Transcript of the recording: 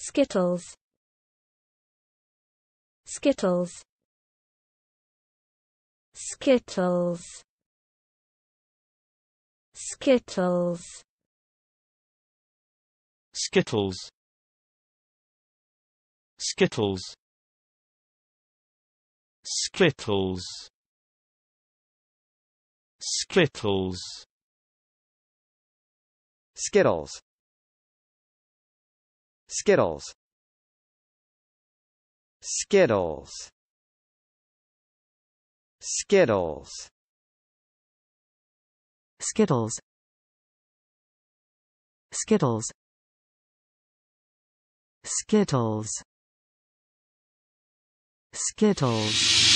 Skittles Skittles Skittles Skittles Skittles Skittles Skittles Skittles Skittles Skittles Skittles Skittles Skittles Skittles Skittles Skittles